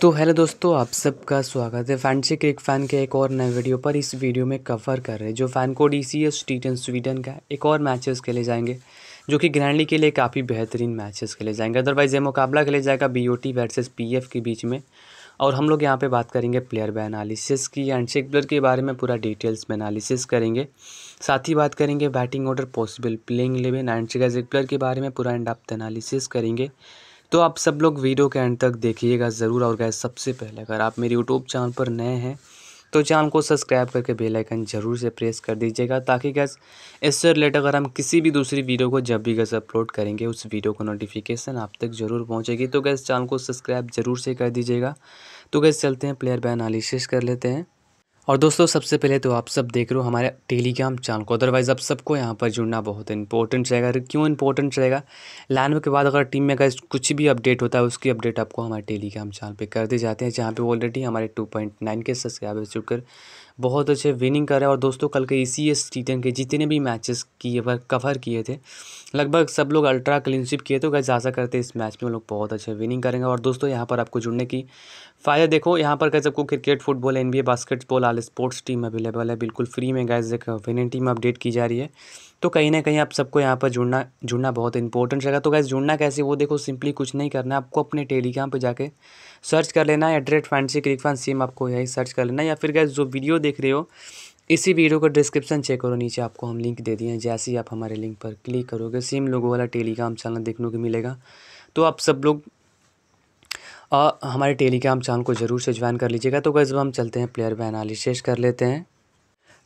तो हेलो दोस्तों आप सबका स्वागत है फैंसी क्रिक फ़ैन के एक और नए वीडियो पर इस वीडियो में कवर कर रहे हैं जो फ़ैन को डी सी एस टीटन स्वीडन का एक और मैचेस खेले जाएंगे जो कि ग्रैंडली के लिए काफ़ी बेहतरीन मैचेस खेले जाएंगे अदरवाइज ये मुकाबला खेले जाएगा B O T versus P F के बीच में और हम लोग यहाँ पे बात करेंगे प्लेयर बाय एनालिसिस की एंड शेक प्लेयर के बारे में पूरा डिटेल्स में एनालिसिस करेंगे साथ ही बात करेंगे batting order possible playing eleven and शेक प्लेयर के बारे में पूरा एंड आप एनालिसिस करेंगे तो आप सब लोग वीडियो के एंड तक देखिएगा ज़रूर और गैस सबसे पहले अगर आप मेरे यूट्यूब चैनल पर नए हैं तो चैनल को सब्सक्राइब करके बेल आइकन जरूर से प्रेस कर दीजिएगा ताकि गैस इससे रिलेटेड अगर हम किसी भी दूसरी वीडियो को जब भी गैस अपलोड करेंगे उस वीडियो को नोटिफिकेशन आप तक जरूर पहुंचेगी तो गैस चैनल को सब्सक्राइब जरूर से कर दीजिएगा तो गैस चलते हैं प्लेयर बाय एनालिसिस कर लेते हैं और दोस्तों सबसे पहले तो आप सब देख रहे हो हमारे टेलीग्राम चैनल को अदरवाइज़ आप सबको यहाँ पर जुड़ना बहुत इंपॉर्टेंट रहेगा क्यों इंपॉर्टेंट रहेगा लाइन के बाद अगर टीम में अगर कुछ भी अपडेट होता है उसकी अपडेट आपको हमारे टेलीग्राम चैनल पे कर दी जाते हैं जहाँ पे ऑलरेडी हमारे 2.9 के सब्सक्राइबर्स जुड़कर बहुत अच्छे विनिंग कर रहे हैं और दोस्तों कल के ई सी एस टी के जितने भी मैचेस किए कवर किए थे लगभग सब लोग अल्ट्रा क्लीनशिप किए तो गए ज्यादा करते इस मैच में लोग बहुत अच्छे विनिंग करेंगे और दोस्तों यहाँ पर आपको जुड़ने की फ़ायदा देखो यहाँ पर कैसे आपको cricket football N B basketball all sports team available है बिल्कुल फ्री में गए देख विनिंग टीम अपडेट की जा रही है तो कहीं ना कहीं आप सबको यहाँ पर जुड़ना जुड़ना बहुत इंपॉर्टेंट रहेगा तो गैस जुड़ना कैसे वो देखो सिंपली कुछ नहीं करना आपको अपने टेलीग्राम पर जाके सर्च कर लेना at rate fancy click fan same आपको यही सर्च कर लेना या फिर गैस जो वीडियो देख रहे हो इसी वीडियो का डिस्क्रिप्शन चेक करो नीचे आपको हम लिंक दे दिए हैं जैसे ही आप हमारे लिंक पर क्लिक करोगे सेम लोगों वाला टेलीग्राम चैनल देखने को मिलेगा तो आप सब लोग आ, हमारे टेलीग्राम चैनल को ज़रूर से ज्वाइन कर लीजिएगा तो गैस हम चलते हैं प्लेयर बैन एनालिसिस कर लेते हैं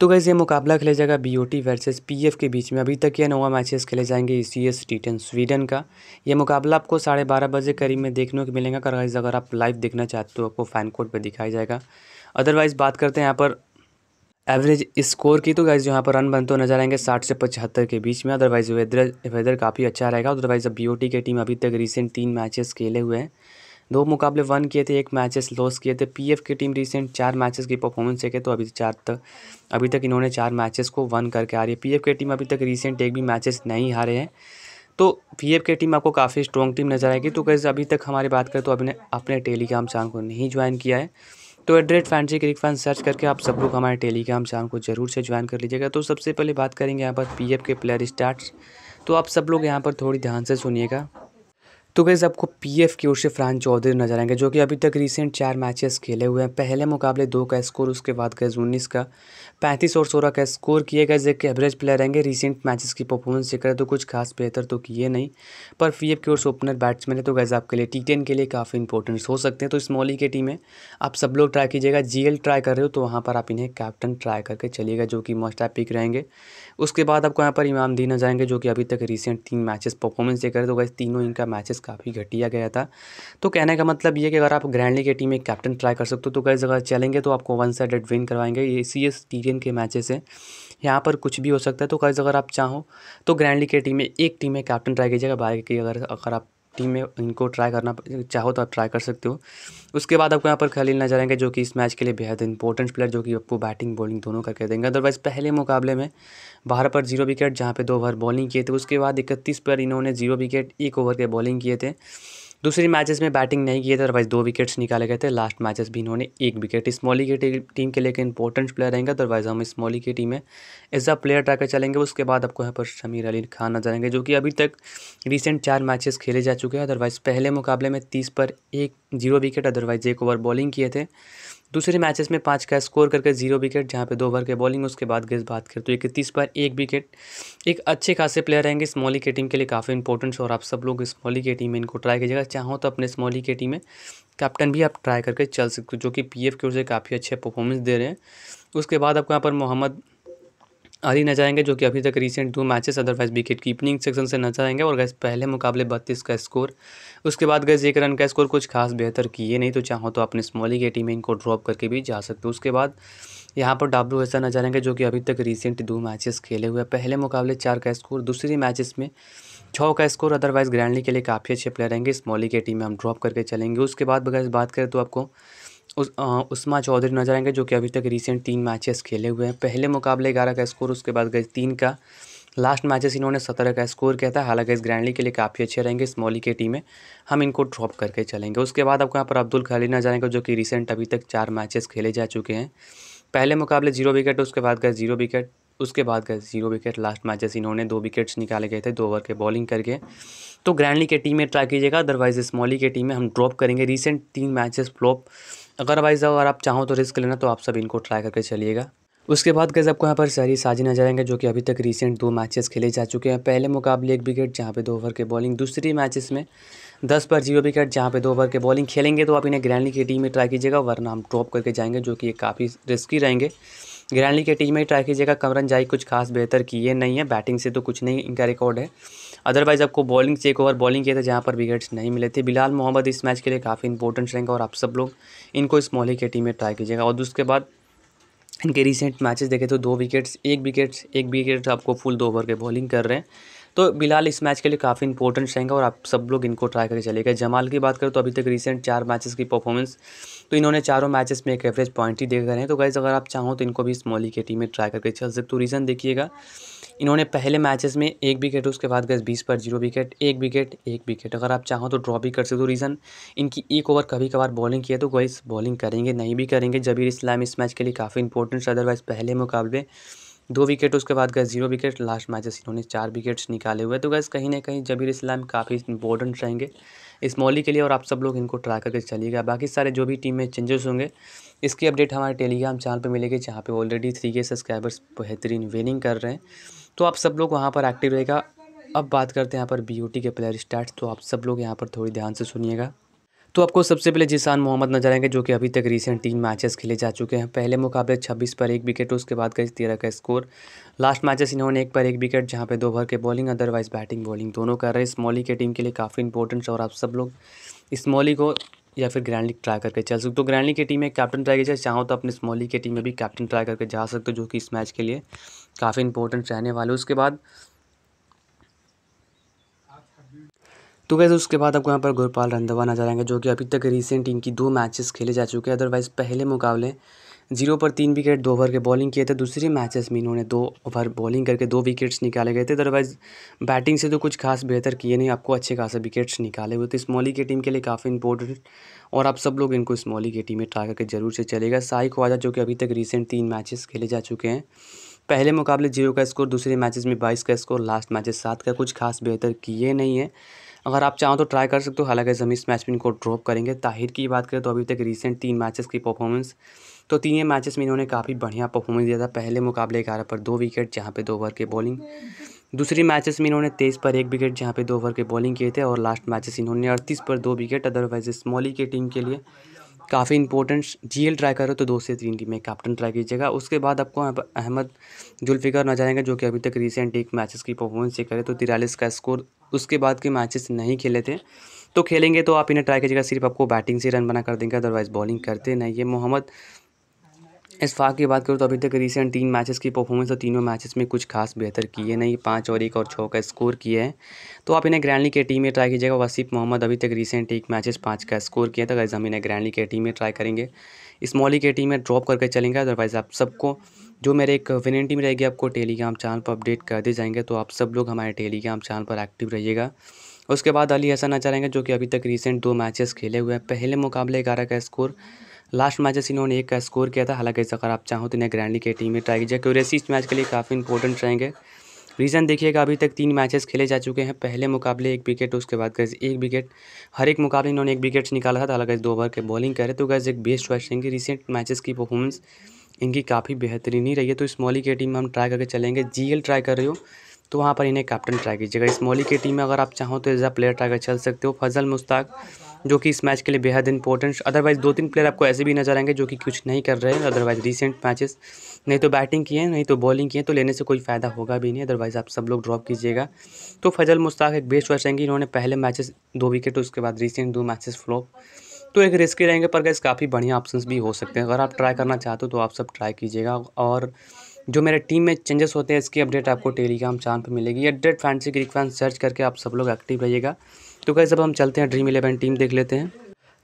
तो गैस ये मुकाबला खेला जाएगा B O T versus P F के बीच में अभी तक ये नवा मैचेस खेले जाएंगे सी एस टीटन स्वीडन का ये मुकाबला आपको साढ़े बारह बजे करीब में देखने को मिलेगा अगर अगर आप लाइव देखना चाहते हो आपको फैन कोर्ट पर दिखाया जाएगा अदरवाइज़ बात करते हैं यहाँ पर एवरेज स्कोर की तो गाइज यहाँ पर रन बनते नजर आएंगे साठ से पचहत्तर के बीच में अदरवाइज वेदर वेदर काफ़ी अच्छा रहेगा अदरवाइज अब बी ओ टी के टीम अभी तक रिसेंट तीन मैचेस खेले हुए हैं दो मुकाबले वन किए थे एक मैचेस लॉस किए थे पीएफ की टीम रिसेंट चार मैचेस की परफॉर्मेंस देखे तो अभी चार तक अभी तक इन्होंने चार मैचेस को वन करके आ रही है पीएफ की टीम अभी तक रिसेंट एक भी मैचेस नहीं हारे हैं तो पीएफ की टीम आपको काफ़ी स्ट्रॉन्ग टीम नजर आएगी तो कैसे अभी तक हमारी बात करें तो अपने अपने टेलीग्राम चैनल को नहीं ज्वाइन किया है तो एड्रेड rate fancy crick fan search करके आप सब लोग हमारे टेलीग्राम चैनल को जरूर से ज्वाइन कर लीजिएगा तो सबसे पहले बात करेंगे यहाँ पर पी के प्लेयर स्टार्ट तो आप सब लोग यहाँ पर थोड़ी ध्यान से सुनिएगा तो गैज़ आपको पीएफ की ओर से फ्रांस चौधरी नजर आएंगे जो कि अभी तक रिसेंट चार मैचेस खेले हुए हैं पहले मुकाबले दो का स्कोर उसके बाद गैज़ उन्नीस का पैंतीस और सोलह का स्कोर किए गए एक एवरेज प्लेयर रहेंगे रिसेंट मैचेस की परफॉर्मेंस देखकर तो कुछ खास बेहतर तो किए नहीं पर पी की ओर से ओपनर बैट्समैन है तो गैज़ आपके लिए टी के लिए काफ़ी इंपॉर्टेंस हो सकते हैं तो इस मॉली की टीम में आप सब लोग ट्राई कीजिएगा जी ट्राई कर रहे हो तो वहाँ पर आप इन्हें कैप्टन ट्राई करके चलिएगा जो कि मोस्ट आप पिक रहेंगे उसके बाद आपको यहाँ पर इमाम दी नजर आएंगे जो कि अभी तक रिसेंट तीन मैचेस परफॉर्मेंस देकर तो गैस तीनों इनका मैचेस काफ़ी घटिया गया था तो कहने का मतलब ये कि अगर आप ग्रैंडली की टीम में कैप्टन ट्राई कर सकते हो तो कई जगह चलेंगे तो आपको वन साइड विन करवाएंगे ये सी एस के मैचेस हैं यहाँ पर कुछ भी हो सकता है तो कई अगर आप चाहो तो ग्रैंडली की टीम में एक टीम में कैप्टन ट्राई कीजिएगा बाकी अगर अगर आप टीम में इनको ट्राई करना चाहो तो आप ट्राई कर सकते हो उसके बाद आपको यहाँ पर खलील नजर आएंगे जो कि इस मैच के लिए बेहद इंपॉर्टेंट प्लेयर जो कि आपको बैटिंग बॉलिंग दोनों करके देंगे अदरवाइज़ पहले मुकाबले में बाहर पर जीरो विकेट जहाँ पे दो ओवर बॉलिंग किए थे उसके बाद इकतीस पर इन्होंने जीरो विकेट एक ओवर के बॉलिंग किए थे दूसरी मैचेस में बैटिंग नहीं किए थे अदरवाइज दो विकेट्स निकाले गए थे लास्ट मैचेस भी इन्होंने एक विकेट स्मॉली की टीम के लिए इंपॉर्टेंट प्लेयर रहेंगे अदरवाइज तो हम स्मॉली की टीम में एज अ प्लेयर ट्रैकर चलेंगे उसके बाद आपको यहाँ पर शमीर अली खान नजर आएंगे जो कि अभी तक रिसेंट चार मैचेस खेले जा चुके हैं अदरवाइज पहले मुकाबले में तीस पर एक जीरो विकेट अदरवाइज एक ओवर बॉलिंग किए थे दूसरे मैचेस में पाँच का स्कोर करके जीरो विकेट जहाँ पे दो ओवर के बॉलिंग उसके बाद बात करें तो इकतीस पर एक विकेट एक अच्छे खासे प्लेयर रहेंगे स्मॉली के टीम के लिए काफ़ी इंपॉर्टेंट और आप सब लोग स्मॉली के टीम में इनको ट्राई कीजिएगा चाहो तो अपने स्मॉली के टीम में कैप्टन भी आप ट्राई करके चल सकते हो जो कि पी की ओर से काफ़ी अच्छे परफॉर्मेंस दे रहे हैं उसके बाद आपको यहाँ पर मोहम्मद अली आएंगे जो कि अभी तक रिसेंट दो matches otherwise wicket keeping section से नजर आएंगे और गैस पहले मुकाबले बत्तीस का स्कोर उसके बाद गैस एक रन का स्कोर कुछ खास बेहतर किए नहीं तो चाहो तो अपने स्मॉली के टीम में इनको ड्रॉप करके भी जा सकते हो उसके बाद यहाँ पर डाब्लू ऐसा आएंगे जो कि अभी तक रिसेंट दो मैचेस खेले हुए पहले मुकाबले चार का स्कोर दूसरी मैचेस में छः का स्कोर अदरवाइज ग्रैंडली के लिए काफ़ी अच्छे प्लेयर रहेंगे स्मॉली के टीम में हम ड्रॉप करके चलेंगे उसके बाद बगैर बात करें तो आपको उस उस्मा चौधरी नजर आएंगे जो कि अभी तक रिसेंट तीन मैचेस खेले हुए हैं पहले मुकाबले ग्यारह का स्कोर उसके बाद गए तीन का लास्ट मैचेस इन्होंने सत्रह का स्कोर किया था हालांकि इस ग्रैंडली के लिए काफ़ी अच्छे रहेंगे स्मॉली के टीम में हम इनको ड्रॉप करके चलेंगे उसके बाद आपको यहाँ पर अब्दुल खली नजर आएंगे जो कि रिसेंट अभी तक चार मैचेस खेले जा चुके हैं पहले मुकाबले जीरो विकेट उसके बाद गए जीरो विकेट उसके बाद गए जीरो विकेट लास्ट मैचेस इन्होंने दो विकेट्स निकाले गए थे दो ओवर के बॉलिंग करके तो ग्रैंडली के टीम में ट्राई कीजिएगा अदरवाइज स्मॉली के टीम में हम ड्रॉप करेंगे रिसेंट तीन मैचेस फ्लॉप अगर वाइज अगर आप चाहो तो रिस्क लेना तो आप सब इनको ट्राई करके चलिएगा उसके बाद गज़ आपको यहाँ पर सारी साजी नजर आएंगे जो कि अभी तक रिसेंट दो मैचेस खेले जा चुके हैं पहले मुकाबले एक विकेट जहाँ पे दो ओवर के बॉलिंग दूसरी मैचेस में दस पर जीरो विकेट जहाँ पे दो ओवर के बॉलिंग खेलेंगे तो आप इन्हें ग्रैंडली की टीम में ट्राई कीजिएगा वरना हम ड्रॉप करके जाएंगे जो कि ये काफ़ी रिस्की रहेंगे ग्रैंडली की टीम में ट्राई कीजिएगा कमरन जाई कुछ खास बेहतर किए नहीं है बैटिंग से तो कुछ नहीं इनका रिकॉर्ड है अदरवाइज़ आपको बॉलिंग से एक ओवर बॉलिंग किया था जहाँ पर विकेट्स नहीं मिले थे बिलाल मोहम्मद इस मैच के लिए काफ़ी इंपॉर्टेंट रहेंगे और आप सब लोग इनको इस मोहली के टीम में ट्राई कीजिएगा और उसके बाद इनके रिसेंट मैचेस देखे तो दो विकेट्स एक विकेट्स एक विकेट आपको फुल दो ओवर के बॉलिंग कर रहे हैं तो बिलाल इस मैच के लिए काफ़ी इंपॉर्टेंट रहेंगे और आप सब लोग इनको ट्राई करके चलेगा जमाल की बात करें तो अभी तक रिसेंट चार मैचेस की परफॉर्मेंस तो इन्होंने चारों मैचेस में एक एवरेज पॉइंट ही देख रहे हैं तो गाइज़ अगर आप चाहो तो इनको भी इस मोली के टीम में ट्राई करके चल सकते तो रीज़न देखिएगा इन्होंने पहले मैचेस में एक विकेट उसके बाद गए बीस पर जीरो विकेट एक विकेट एक विकेट अगर आप चाहो तो ड्रॉ भी कर सकते हो रीज़न इनकी एक ओवर कभी कभार बॉलिंग किया तो गोइस बॉलिंग करेंगे नहीं भी करेंगे जबीर इस्लाम इस मैच के लिए काफ़ी इंपॉर्टेंट अदरवाइज़ पहले मुकाबले दो विकेट उसके बाद गए जीरो विकेट लास्ट मैचेस इन्होंने चार विकेट्स निकाले हुए तो गैस कहीं ना कहीं जबीर इस्लाम काफ़ी इंपॉर्टेंट रहेंगे इस मौली के लिए और आप सब लोग इनको ट्राई करके चलिएगा बाकी सारे जो भी टीम में चेंजेस होंगे इसकी अपडेट हमारे टेलीग्राम चैनल पर मिलेगी जहाँ पर ऑलरेडी थ्री के सब्सक्राइबर्स बेहतरीन विनिंग कर रहे हैं तो आप सब लोग वहाँ पर एक्टिव रहेगा अब बात करते हैं यहाँ पर बी के प्लेयर स्टार्ट तो आप सब लोग यहाँ पर थोड़ी ध्यान से सुनिएगा तो आपको सबसे पहले जिसान मोहम्मद नजर आएंगे जो कि अभी तक रिसेंट तीन मैचेस खेले जा चुके हैं पहले मुकाबले 26 पर एक विकेट उसके बाद गई तेरह का स्कोर लास्ट मैचेस इन्होंने एक पर एक विकेट जहां पे दो भर के बॉलिंग अदरवाइज बैटिंग बॉलिंग दोनों कर रहे स्मॉली के टीम के लिए काफ़ी इंपॉर्टेंट और आप सब लोग स्मॉली को या फिर ग्रैंडली ट्राई करके चल सकते हो ग्रैंडली लीग की टीम में कैप्टन ट्राई जाए चाहो तो अपने स्मॉली के की टीम में भी कैप्टन ट्राई करके जा सकते हो जो कि इस मैच के लिए काफ़ी इंपॉर्टेंट रहने वाले उसके बाद तो वैसे उसके बाद आपको यहाँ पर गुरपाल रंधवा नजर आएंगे जो कि अभी तक रिसेंट इनकी दो मैचेस खेले जा चुके हैं अदरवाइज़ पहले मुकाबले जीरो पर तीन विकेट दो ओवर के बॉलिंग किए थे दूसरे मैचेस में इन्होंने दो ओवर बॉलिंग करके दो विकेट्स निकाले गए थे अदरवाइज़ बैटिंग से तो कुछ खास बेहतर किए नहीं आपको अच्छे खासे विकेट्स निकाले हुए तो स्मॉली की टीम के लिए काफ़ी इंपॉर्टेंट और आप सब लोग इनको स्मॉली की टीम में ट्राई करके जरूर से चलेगा साई ख्वाजा जो कि अभी तक रिसेंट तीन मैचेस खेले जा चुके हैं पहले मुकाबले जीरो का स्कोर दूसरे मैचेस में बाईस का स्कोर लास्ट मैचेस सात का कुछ खास बेहतर किए नहीं है अगर आप चाहो तो ट्राई कर सकते हो हालांकि जमी इस मैच में इनको ड्रॉप करेंगे ताहिर की बात करें तो अभी तक रिसेंट तीन मैचेस की परफॉर्मेंस तो तीन मैचेस में इन्होंने काफ़ी बढ़िया परफॉर्मेंस दिया था पहले मुकाबले ग्यारह पर दो विकेट जहाँ पे दो ओवर के बॉलिंग दूसरी मैचेस में इन्होंने तेईस पर एक विकेट जहाँ पे दो ओवर के बॉलिंग किए थे और लास्ट मैचेस इन्होंने अड़तीस पर दो विकेट अदरवाइज स्मॉली की टीम के लिए काफ़ी इंपॉर्टेंट जी एल ट्राई करो तो दो से तीन टीम में कैप्टन ट्राई कीजिएगा उसके बाद आपको अहमद जुल्फिकर नजर आएंगे जो कि अभी तक रिसेंट एक मैचेस की परफॉर्मेंस ये करे तो तिरालीस का स्कोर उसके बाद के मैचेस नहीं खेले थे तो खेलेंगे तो आप इन्हें ट्राई कीजिएगा सिर्फ आपको बैटिंग से रन बना कर देंगे अदरवाइज़ बॉलिंग करते नहीं ये मोहम्मद इसफाक की बात करूँ तो अभी तक रिसेंट तीन मैचेस की परफॉर्मेंस तो तीनों मैचेस में कुछ खास बेहतर किए नहीं पाँच और एक और छः का स्कोर किया है तो आप इन्हें ग्रैंडली के टीम में ट्राई कीजिएगा वसीफ मोहम्मद अभी तक रिसेंट एक मैचेस पाँच का स्कोर किया था गैज़ तो हम इन्हें ग्रैंडली के टीम में ट्राई करेंगे स्मॉली के टीम में ड्रॉप करके चलेंगे अदरवाइज़ आप सबको जो मेरे एक विनंती में रहेगी आपको टेलीग्राम चैनल पर अपडेट कर दिए जाएंगे तो आप सब लोग हमारे टेलीग्राम चैनल पर एक्टिव रहिएगा उसके बाद अली हसन आ चाहेंगे जो कि अभी तक रिसेंट दो मैचेस खेले हुए हैं पहले मुकाबले ग्यारह का स्कोर लास्ट मैचेस इन्होंने एक का स्कोर किया था हालांकि इस अगर आप चाहो तो इन्हें ग्रैंडी के टीम में ट्राई कीजिए रेसी इस मैच के लिए काफ़ी इंपॉर्टेंट रहेंगे रीज़न देखिएगा अभी तक तीन मैचेस खेले जा चुके हैं पहले मुकाबले एक विकेट उसके बाद गैस एक विकेट हर एक मुकाबले इन्होंने एक विकेट निकाला था तो हालांकि दो ओवर के बॉलिंग करे तो गैस एक बेस्ट चॉइस रहेंगे रिसेंट मैचेस की परफॉर्मेंस इनकी काफ़ी बेहतरीन ही रही है तो स्मॉली के टीम में हम ट्राई करके चलेंगे जी ट्राई कर रहे हो तो वहाँ पर इन्हें कैप्टन ट्राई कीजिएगा स्मॉली की टीम में अगर आप चाहो तो एज आ प्लेयर ट्राई कर चल सकते हो फजल मुश्ताक जो कि इस मैच के लिए बेहद इंपॉर्टेंट अदरवाइज दो तीन प्लेयर आपको ऐसे भी नजर आएंगे जो कि कुछ नहीं कर रहे हैं अदरवाइज रिसेंट मैचेस नहीं तो बैटिंग किए नहीं तो बॉलिंग किए तो लेने से कोई फ़ायदा होगा भी नहीं अदरवाइज आप सब लोग ड्रॉप कीजिएगा तो फजल मुश्ताक एक बेस्ट चॉइस रहेंगे इन्होंने पहले मैचेस दो विकेट उसके बाद रिसेंट दो मैचेस फ्लॉप तो एक रिस्की रहेंगे पर गैस काफ़ी बढ़िया ऑप्शंस भी हो सकते हैं अगर आप ट्राई करना चाहते हो तो आप सब ट्राई कीजिएगा और जो मेरे टीम में चेंजेस होते हैं इसकी अपडेट आपको टेलीग्राम चैनल पर मिलेगी update fancy crick fans search करके आप सब लोग एक्टिव रहिएगा तो गैस अब हम चलते हैं ड्रीम इलेवन टीम देख लेते हैं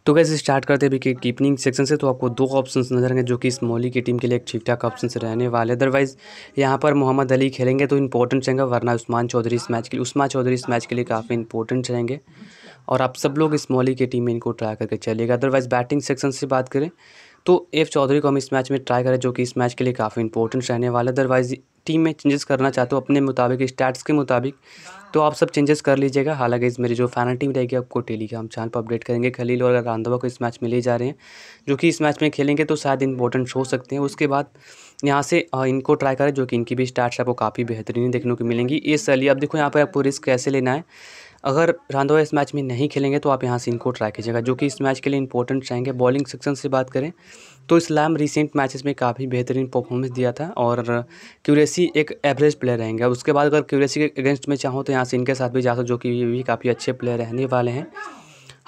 तो कैसे स्टार्ट करते भी कीपनिंग सेक्शन से तो आपको दो ऑप्शन नजर आएंगे जो कि इस मोली की टीम के लिए एक ठीक ठाक ऑप्शन रहने वाले अदरवाइज यहाँ पर मोहम्मद अली खेलेंगे तो इंपॉर्टेंट रहेंगे वरना उस्मान चौधरी इस मैच के लिए उस्मान चौधरी इस मैच के लिए काफ़ी इंपॉर्टेंट रहेंगे और आप सब लोग इस मौली की टीम में इनको ट्राई करके चलिएगा अदरवाइज़ बैटिंग सेक्शन से बात करें तो एफ चौधरी को हम इस मैच में ट्राई करें जो कि इस मैच के लिए काफ़ी इंपॉर्टेंट रहने वाला है अदरवाइज़ टीम में चेंजेस करना चाहते हो अपने मुताबिक स्टैट्स के मुताबिक तो आप सब चेंजेस कर लीजिएगा हालांकि इस मेरी जो फाइनल टीम रहेगी आपको टेलीग्राम चैनल पर अपडेट करेंगे खलील और रांधवा को इस मैच में ले जा रहे हैं जो कि इस मैच में खेलेंगे तो शायद इंपॉर्टेंट हो सकते हैं उसके बाद यहाँ से इनको ट्राई करें जो कि इनकी भी स्टार्ट आपको काफ़ी बेहतरीन देखने को मिलेंगी ये सली अब देखो यहाँ पर आपको रिस्क कैसे लेना है अगर रांधवा इस मैच में नहीं खेलेंगे तो आप यहाँ से इनको ट्राई कीजिएगा जो कि इस मैच के लिए इंपॉर्टेंट रहेंगे बॉलिंग सेक्शन से बात करें तो इस्लाम रिसेंट मैचेस में काफ़ी बेहतरीन परफॉर्मेंस दिया था और क्यूरेसी एक एवरेज प्लेयर रहेंगे अब उसके बाद अगर क्यूरेसी के अगेंस्ट में चाहूँ तो यहाँ से इनके साथ भी जा सकते जो कि ये भी काफ़ी अच्छे प्लेयर रहने वाले हैं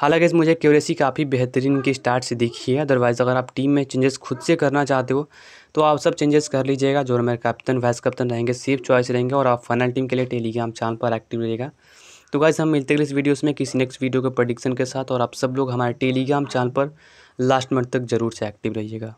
हालांकि मुझे क्यूरेसी काफ़ी बेहतरीन की स्टार्ट से दिखी है अदरवाइज़ अगर आप टीम में चेंजेस खुद से करना चाहते हो तो आप सब चेंजेस कर लीजिएगा जो हमारे कैप्टन वाइस कैप्टन रहेंगे सेफ चॉइस रहेंगे और आप फाइनल टीम के लिए टेलीग्राम चैनल पर एक्टिव रहेगा तो गाइज हम मिलते हैं इस वीडियोस में किसी नेक्स्ट वीडियो के प्रडिक्शन के साथ और आप सब लोग हमारे टेलीग्राम चैनल पर लास्ट मंथ तक जरूर से एक्टिव रहिएगा